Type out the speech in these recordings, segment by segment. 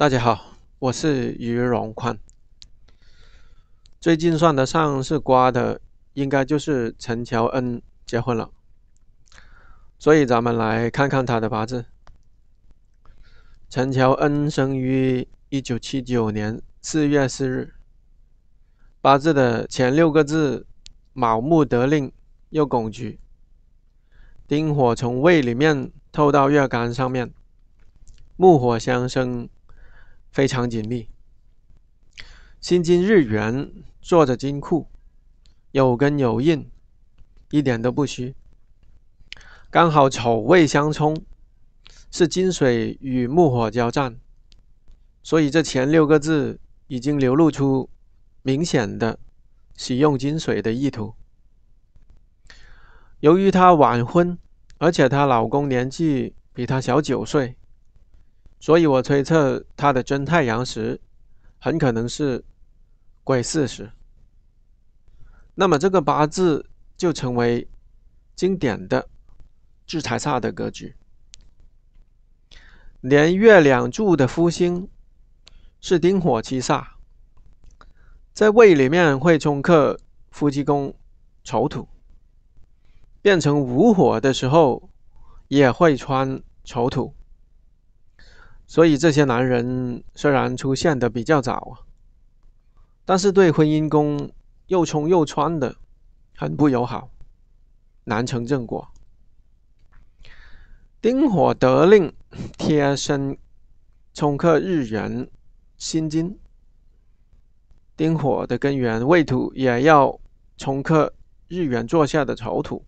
大家好，我是于荣宽。最近算得上是瓜的，应该就是陈乔恩结婚了。所以咱们来看看他的八字。陈乔恩生于一九七九年四月四日，八字的前六个字：卯木得令，又拱局。丁火从胃里面透到月干上面，木火相生。非常紧密，新金日元做着金库，有根有印，一点都不虚。刚好丑未相冲，是金水与木火交战，所以这前六个字已经流露出明显的使用金水的意图。由于她晚婚，而且她老公年纪比她小九岁。所以我推测他的真太阳时，很可能是癸巳时。那么这个八字就成为经典的制财煞的格局。年月两柱的夫星是丁火七煞，在位里面会冲克夫妻宫丑土，变成无火的时候，也会穿丑土。所以这些男人虽然出现的比较早，但是对婚姻宫又冲又穿的，很不友好，难成正果。丁火得令，贴身冲克日元辛金。丁火的根源未土也要冲克日元座下的丑土，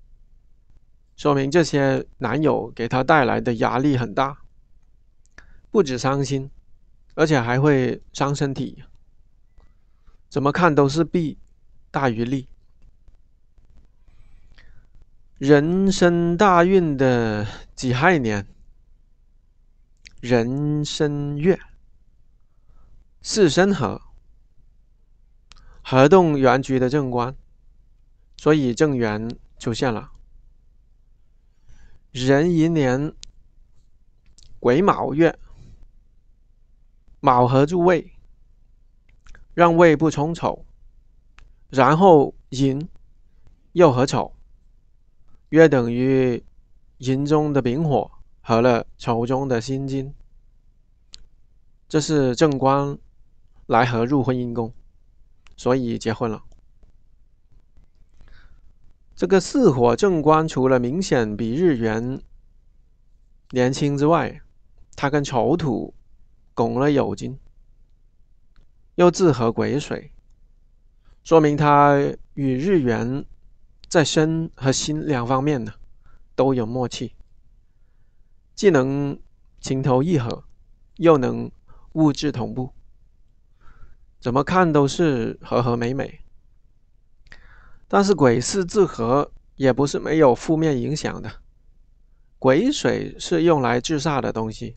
说明这些男友给他带来的压力很大。不止伤心，而且还会伤身体。怎么看都是弊大于利。人生大运的己亥年，人生月，四申合，合动原局的正官，所以正缘出现了。壬寅年，癸卯月。卯合住未，让未不冲丑，然后寅又合丑，约等于寅中的丙火合了丑中的辛金，这是正官来合入婚姻宫，所以结婚了。这个四火正官除了明显比日元年轻之外，他跟丑土。拱了酉金，又自合癸水，说明他与日元在身和心两方面呢都有默契，既能情投意合，又能物质同步，怎么看都是和和美美。但是癸是自合，也不是没有负面影响的。癸水是用来制煞的东西。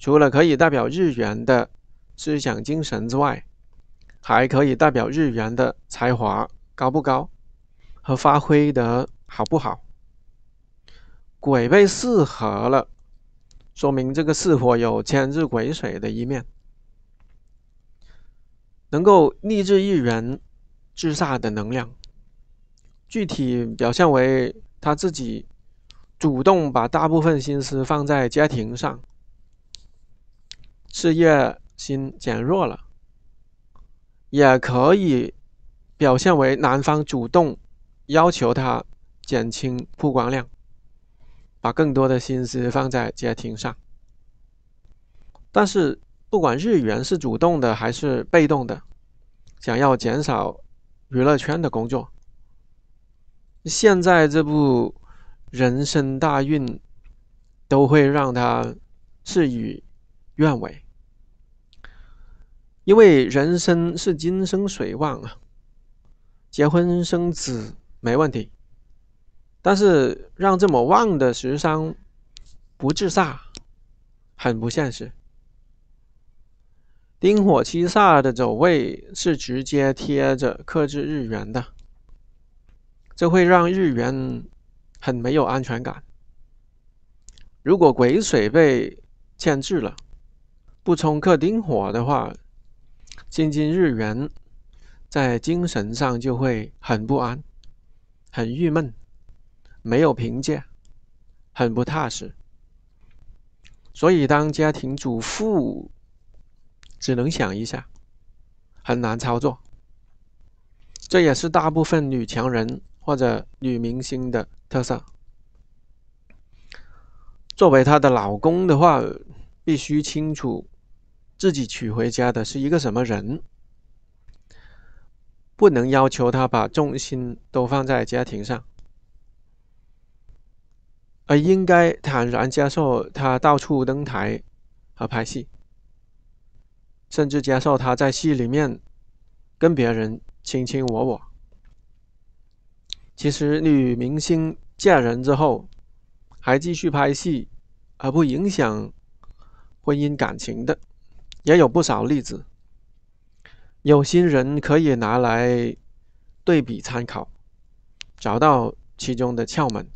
除了可以代表日元的思想精神之外，还可以代表日元的才华高不高，和发挥的好不好。鬼被四合了，说明这个四火有牵日鬼水的一面，能够励志日元之煞的能量。具体表现为他自己主动把大部分心思放在家庭上。事业心减弱了，也可以表现为男方主动要求他减轻曝光量，把更多的心思放在家庭上。但是不管日元是主动的还是被动的，想要减少娱乐圈的工作，现在这部人生大运都会让他是与。愿违，因为人生是金生水旺啊，结婚生子没问题，但是让这么旺的食伤不自煞，很不现实。丁火七煞的走位是直接贴着克制日元的，这会让日元很没有安全感。如果癸水被牵制了，不冲克丁火的话，金金日元在精神上就会很不安、很郁闷、没有评价、很不踏实。所以当家庭主妇只能想一下，很难操作。这也是大部分女强人或者女明星的特色。作为她的老公的话，必须清楚。自己娶回家的是一个什么人？不能要求他把重心都放在家庭上，而应该坦然接受他到处登台和拍戏，甚至接受他在戏里面跟别人卿卿我我。其实，女明星嫁人之后还继续拍戏而不影响婚姻感情的。也有不少例子，有心人可以拿来对比参考，找到其中的窍门。